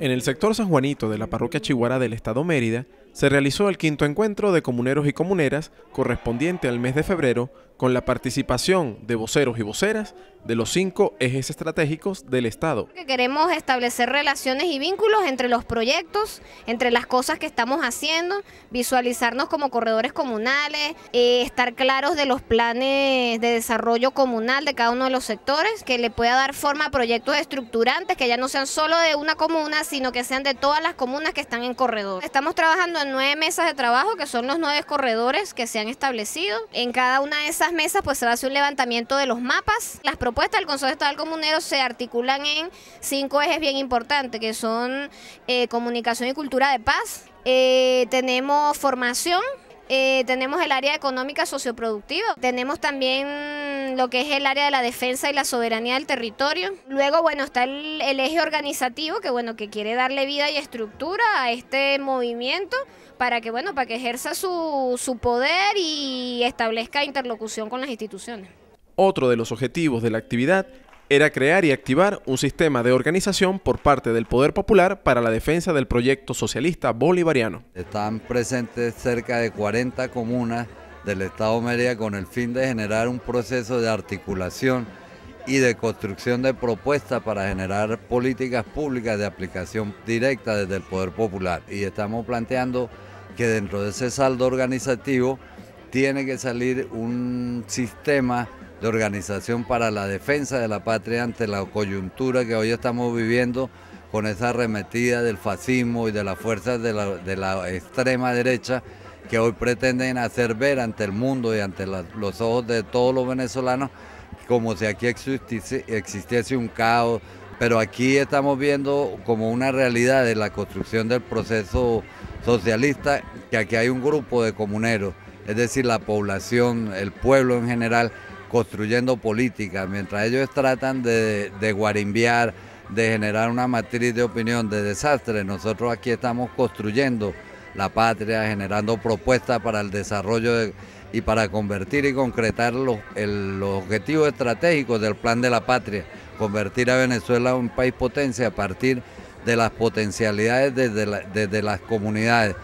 En el sector San Juanito de la parroquia Chihuahua del estado Mérida, se realizó el quinto encuentro de comuneros y comuneras correspondiente al mes de febrero con la participación de voceros y voceras de los cinco ejes estratégicos del Estado. queremos establecer relaciones y vínculos entre los proyectos, entre las cosas que estamos haciendo, visualizarnos como corredores comunales, eh, estar claros de los planes de desarrollo comunal de cada uno de los sectores, que le pueda dar forma a proyectos estructurantes que ya no sean solo de una comuna, sino que sean de todas las comunas que están en corredor. Estamos trabajando nueve mesas de trabajo, que son los nueve corredores que se han establecido. En cada una de esas mesas pues se va a hacer un levantamiento de los mapas. Las propuestas del Consejo Estatal Comunero se articulan en cinco ejes bien importantes, que son eh, comunicación y cultura de paz. Eh, tenemos formación, eh, tenemos el área económica socioproductiva, tenemos también lo que es el área de la defensa y la soberanía del territorio. Luego, bueno, está el, el eje organizativo que, bueno, que quiere darle vida y estructura a este movimiento para que, bueno, para que ejerza su, su poder y establezca interlocución con las instituciones. Otro de los objetivos de la actividad era crear y activar un sistema de organización por parte del Poder Popular para la defensa del proyecto socialista bolivariano. Están presentes cerca de 40 comunas del Estado Mérida con el fin de generar un proceso de articulación y de construcción de propuestas para generar políticas públicas de aplicación directa desde el Poder Popular. Y estamos planteando que dentro de ese saldo organizativo tiene que salir un sistema de organización para la defensa de la patria ante la coyuntura que hoy estamos viviendo con esa arremetida del fascismo y de las fuerzas de la, extrema derecha que hoy pretenden hacer ver ante el mundo y ante los ojos de todos los venezolanos como si aquí existiese, un caos, pero aquí estamos viendo como una realidad de la construcción del proceso socialista, que aquí hay un grupo de comuneros, es decir, la población, el pueblo en general, construyendo política, mientras ellos tratan de, de guarimbiar, de generar una matriz de opinión de desastre, nosotros aquí estamos construyendo la patria, generando propuestas para el desarrollo de y para convertir y concretar los, objetivos estratégicos del plan de la patria, convertir a Venezuela en un país potencia a partir de las potencialidades de desde las comunidades.